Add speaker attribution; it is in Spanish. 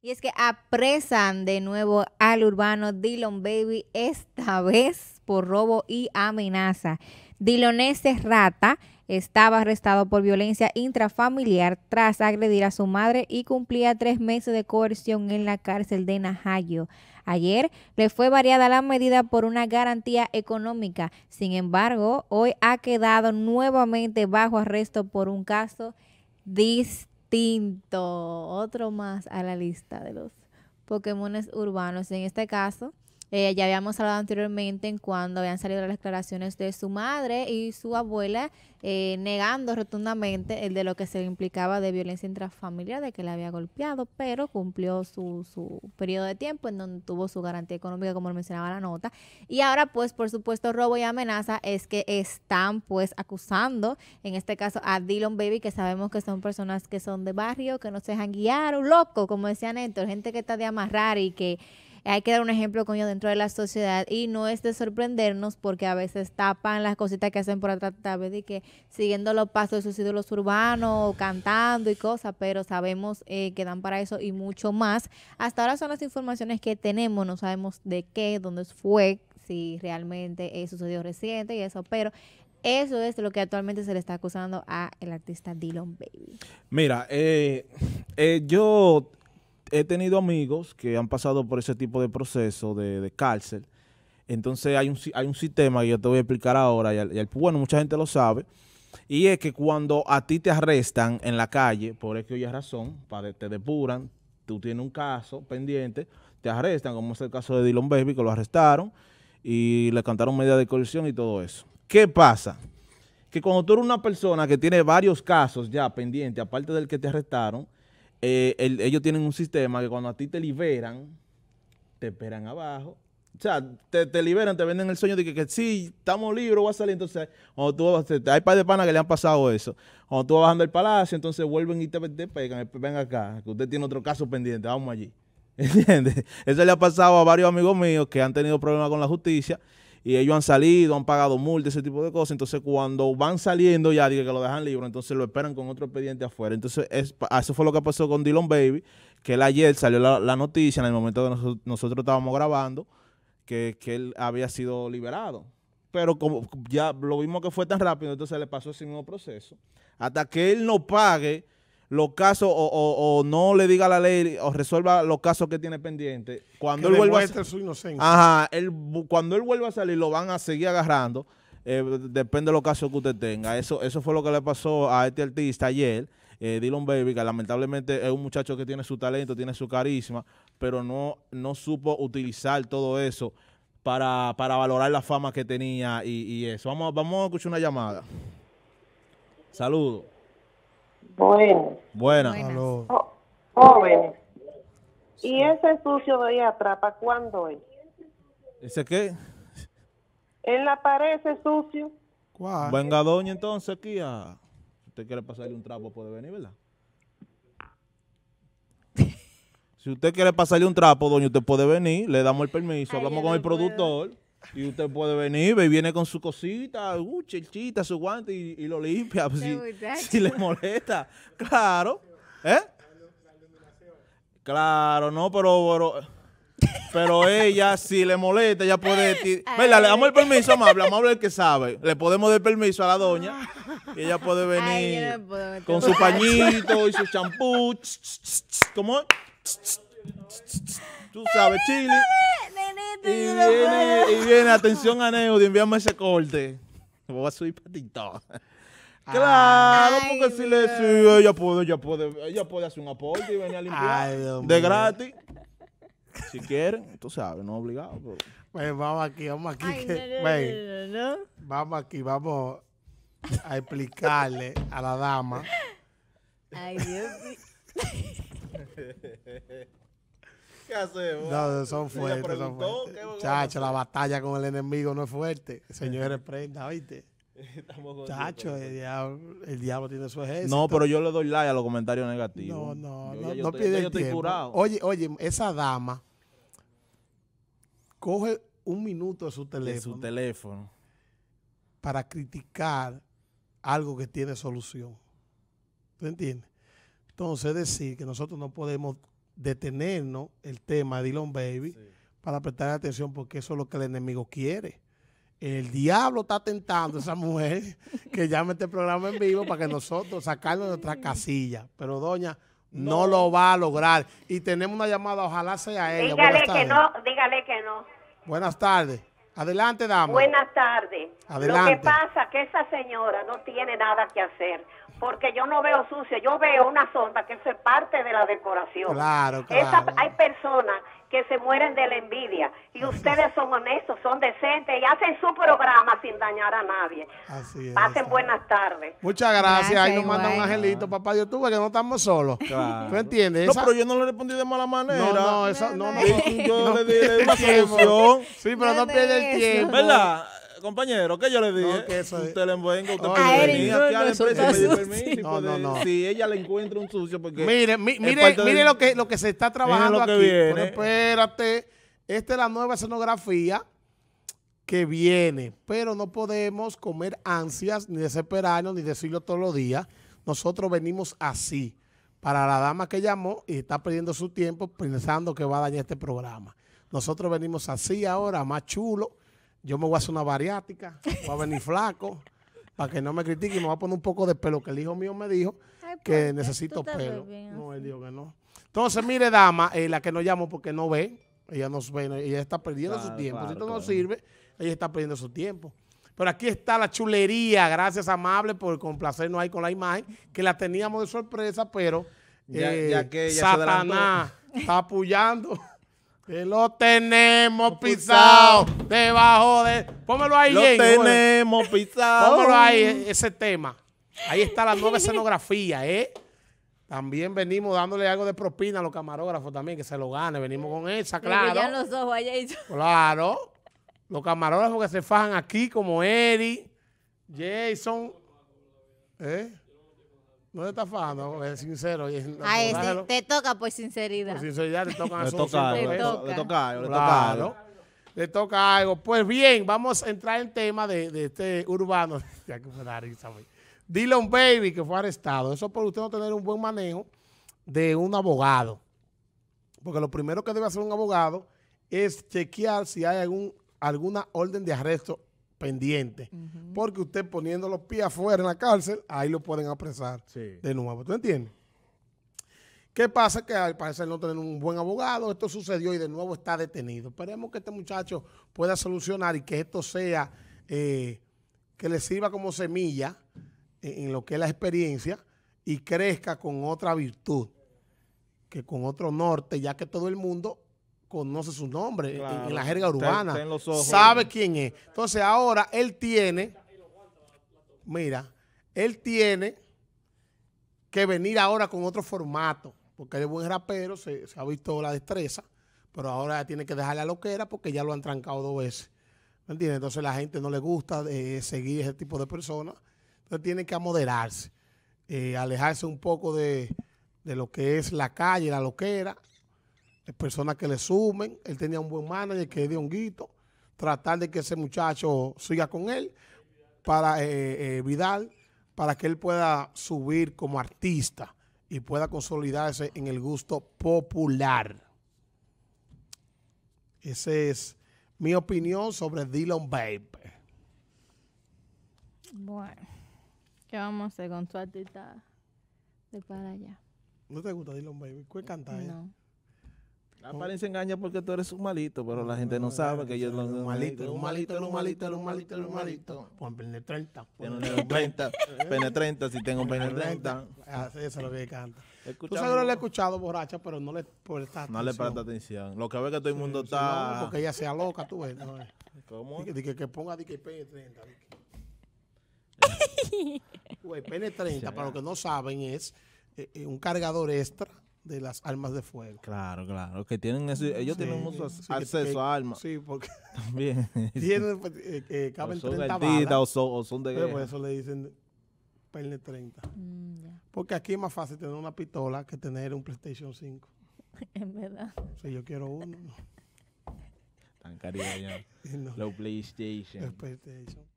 Speaker 1: Y es que apresan de nuevo al urbano Dylan Baby, esta vez por robo y amenaza. Dilonese Rata estaba arrestado por violencia intrafamiliar tras agredir a su madre y cumplía tres meses de coerción en la cárcel de Najayo. Ayer le fue variada la medida por una garantía económica. Sin embargo, hoy ha quedado nuevamente bajo arresto por un caso distinto Tinto, otro más a la lista de los Pokémones urbanos. En este caso, eh, ya habíamos hablado anteriormente en cuando habían salido las declaraciones de su madre y su abuela eh, negando rotundamente el de lo que se implicaba de violencia intrafamiliar, de que le había golpeado, pero cumplió su, su periodo de tiempo en donde tuvo su garantía económica, como lo mencionaba la nota. Y ahora, pues, por supuesto, robo y amenaza es que están, pues, acusando, en este caso, a Dylan Baby, que sabemos que son personas que son de barrio, que no se dejan guiar, un loco, como decía Néstor, gente que está de amarrar y que hay que dar un ejemplo con ellos dentro de la sociedad y no es de sorprendernos porque a veces tapan las cositas que hacen por atrás, tal vez de que siguiendo los pasos de sus ídolos urbanos, cantando y cosas, pero sabemos eh, que dan para eso y mucho más. Hasta ahora son las informaciones que tenemos, no sabemos de qué, dónde fue, si realmente eh, sucedió reciente y eso, pero eso es lo que actualmente se le está acusando a el artista Dylan Baby.
Speaker 2: Mira, eh, eh yo he tenido amigos que han pasado por ese tipo de proceso de, cárcel. Entonces hay un, hay un sistema que yo te voy a explicar ahora, y, bueno, mucha gente lo sabe, y es que cuando a ti te arrestan en la calle, por es que razón, para, te depuran, tú tienes un caso pendiente, te arrestan, como es el caso de Dylan Baby, que lo arrestaron y le cantaron media de coerción y todo eso. ¿Qué pasa? Que cuando tú eres una persona que tiene varios casos ya pendientes, aparte del que te arrestaron, eh, ellos tienen un sistema que cuando a ti te liberan, te esperan abajo. O sea, te, liberan, te venden el sueño de que, que sí, estamos libres, voy a salir. Entonces, cuando tú hay par de panas que le han pasado eso. Cuando tú vas bajando el palacio, entonces vuelven y te, te pegan. Ven acá, que usted tiene otro caso pendiente, vamos allí. ¿Entiendes? Eso le ha pasado a varios amigos míos que han tenido problemas con la justicia y ellos han salido, han pagado multas, ese tipo de cosas. Entonces, cuando van saliendo ya, digo que lo dejan libre, entonces lo esperan con otro expediente afuera. Entonces, eso fue lo que pasó con Dylan Baby, que el ayer salió la, noticia en el momento que nosotros, estábamos grabando, que, que, él había sido liberado. Pero como ya lo vimos que fue tan rápido, entonces le pasó ese mismo proceso. Hasta que él no pague los casos o, no le diga la ley o resuelva los casos que tiene pendiente, cuando él vuelva a su inocencia. cuando él vuelva a salir lo van a seguir agarrando, eh, depende de los casos que usted tenga. Eso, eso fue lo que le pasó a este artista ayer, eh, Dylan Baby, que lamentablemente es un muchacho que tiene su talento, tiene su carisma, pero no, no supo utilizar todo eso para, valorar la fama que tenía y, eso. Vamos, vamos a escuchar una llamada. Saludos. Buenas. Buenas. jóvenes. ¿Y ese sucio de ahí atrapa cuándo es? ¿Ese qué? él aparece sucio. ¿Cuál? Venga, doña, entonces aquí a... Usted quiere pasarle un trapo, puede venir, ¿verdad? si usted quiere pasarle un trapo, doña, usted puede venir, le damos el permiso, hablamos con el productor. Y usted puede venir, y viene con su cosita, uh, su guante y, lo limpia. si, si, le molesta. Claro. ¿Eh? Claro, no, pero, pero, ella, si le molesta, ya puede. Venga, le damos el permiso amable Amable. el que sabe. Le podemos dar permiso a la doña. Y ella puede venir con su pañito y su champú. ¿Cómo? Tú sabes, chile y viene, y viene, atención a de envíame ese corte. Voy a subir patito. Claro, porque si le sigo, ella puede, ella puede, ella puede hacer un aporte y venir a limpiar. de gratis. Si quieren, tú sabes, no obligado.
Speaker 3: vamos aquí, vamos aquí. vamos aquí, vamos a explicarle a la dama.
Speaker 2: Ay, Dios mío. ¿Qué hacemos? No, son fuertes.
Speaker 3: Chacho, la batalla con el enemigo no es fuerte. Señores, prenda, ¿viste? Chacho, el diablo, el diablo, tiene su ejército. No, pero yo
Speaker 2: le doy like a los comentarios negativos. No, no, no, pide
Speaker 3: Oye, oye, esa dama coge un minuto de su teléfono. su
Speaker 2: teléfono.
Speaker 3: Para criticar algo que tiene solución. ¿Tú entiendes? Entonces, decir que nosotros no podemos detenernos el tema de Elon Baby para prestar atención porque eso es lo que el enemigo quiere. El diablo está tentando a esa mujer que llame este programa en vivo para que nosotros sacarlo de nuestra casilla. Pero doña, no. lo va a lograr. Y tenemos una llamada, ojalá sea ella. Dígale que no,
Speaker 1: dígale que no.
Speaker 3: Buenas tardes. Adelante, dama. Buenas
Speaker 1: tardes. Lo que pasa que esa señora no tiene nada que hacer porque yo no veo sucio, yo veo una sonda, que es parte de la decoración. Claro, claro. hay personas que se mueren de la envidia y ustedes son honestos, son decentes y hacen su programa sin dañar a nadie. Así es. Pasen buenas tardes. Muchas gracias. Ahí
Speaker 3: nos manda un angelito, papá. YouTube, tuve que no estamos solos. Claro. ¿Tú entiendes? No, pero yo no
Speaker 2: le respondí de mala manera. No, no, no, no, Yo le di una solución. Sí, pero no, pierde el tiempo. ¿Verdad? compañero, ¿qué yo le dije? No, Usted le envuelve? usted a No, no, Si pues. ella le encuentra un sucio, porque... Mire, mire, mire lo, que, lo que se está trabajando aquí.
Speaker 3: espérate, esta es la nueva escenografía que viene, pero no podemos comer ansias, ni desesperarnos, ni decirlo todos los días. Nosotros venimos así, para la dama que llamó y está perdiendo su tiempo pensando que va a dañar este programa. Nosotros venimos así ahora, más chulo, yo me voy a hacer una bariática, voy a venir flaco, para que no me critiquen, me voy a poner un poco de pelo, que el hijo mío me dijo que pues, necesito pelo. no, él dijo que no. Entonces, mire, dama, eh, la que no llamo porque no ve, ella no ve, ella está perdiendo su tiempo. si esto no sirve, ella está perdiendo su tiempo. Pero aquí está la chulería, gracias amable por complacernos ahí con la imagen, que la teníamos de sorpresa, pero ya eh, Satanás está apoyando. Que lo tenemos pisado debajo de. Póngalo ahí, Lo tenemos
Speaker 2: pisado. Póngalo ahí,
Speaker 3: ese tema. Ahí está la nueva escenografía, ¿eh? También venimos dándole algo de propina a los camarógrafos también, que se lo gane. Venimos con esa, claro. los ojos Claro. Los camarógrafos que se fajan aquí, como Eri, Jason. ¿Eh? No te es sincero.
Speaker 1: te toca pues sinceridad. sinceridad
Speaker 3: le tocan toca, le, toca. le toca algo, le toca algo. le toca Pues bien, vamos a entrar en tema de, este urbano. ya que Dylan Baby, que fue arrestado. Eso por usted no tener un buen manejo de un abogado. Porque lo primero que debe hacer un abogado es chequear si hay algún, alguna orden de arresto pendiente. Porque usted poniendo los pies afuera en la cárcel, ahí lo pueden apresar de nuevo. ¿Tú entiendes? ¿Qué pasa? Que al parecer no tener un buen abogado, esto sucedió y de nuevo está detenido. Esperemos que este muchacho pueda solucionar y que esto sea, eh, que le sirva como semilla en, lo que es la experiencia y crezca con otra virtud, que con otro norte, ya que todo el mundo conoce su nombre en, la jerga urbana, sabe quién es. Entonces ahora él tiene, mira, él tiene que venir ahora con otro formato, porque él es buen rapero, se, ha visto la destreza, pero ahora tiene que dejar la loquera porque ya lo han trancado dos veces. ¿Me Entonces la gente no le gusta eh, seguir ese tipo de personas, entonces tiene que amoderarse, eh, alejarse un poco de, de lo que es la calle, la loquera, personas que le sumen. Él tenía un buen manager que es de honguito. Tratar de que ese muchacho siga con él para eh, eh, Vidal, para que él pueda subir como artista y pueda consolidarse en el gusto popular. Esa es mi opinión sobre Dylan Babe.
Speaker 1: Bueno, ¿qué vamos a hacer con tu artista de para allá?
Speaker 3: ¿No te gusta Dylan Baby? ¿Cuál canta No.
Speaker 2: La engaña porque tú eres un malito, pero la gente no sabe que yo soy un malito. Un malito, un malito,
Speaker 3: un malito, un malito. Pues pene 30. Pene 30. Pene 30, si tengo un pene 30. Eso es lo que canta. Tú sabes que le he escuchado borracha, pero no le presta atención. No le presta
Speaker 2: atención. Lo que ve que todo el mundo está. porque ella
Speaker 3: sea loca, tú ves. ¿Cómo? Que, ponga que pene 30. Pene 30, para los que no saben, es un cargador extra de las armas de fuego.
Speaker 2: Claro, claro, que tienen eso. Mm, ellos tienen mucho acceso a armas. Sí, porque también tienen, que pues,
Speaker 3: eh, eh, caben o son 30 o, son, o son, de pues, por eso le dicen perne 30. Mm, porque aquí es más fácil tener una pistola que tener un PlayStation 5.
Speaker 1: Es verdad.
Speaker 3: Si yo quiero uno.
Speaker 2: Tan cariño. Los PlayStation. Los
Speaker 3: PlayStation.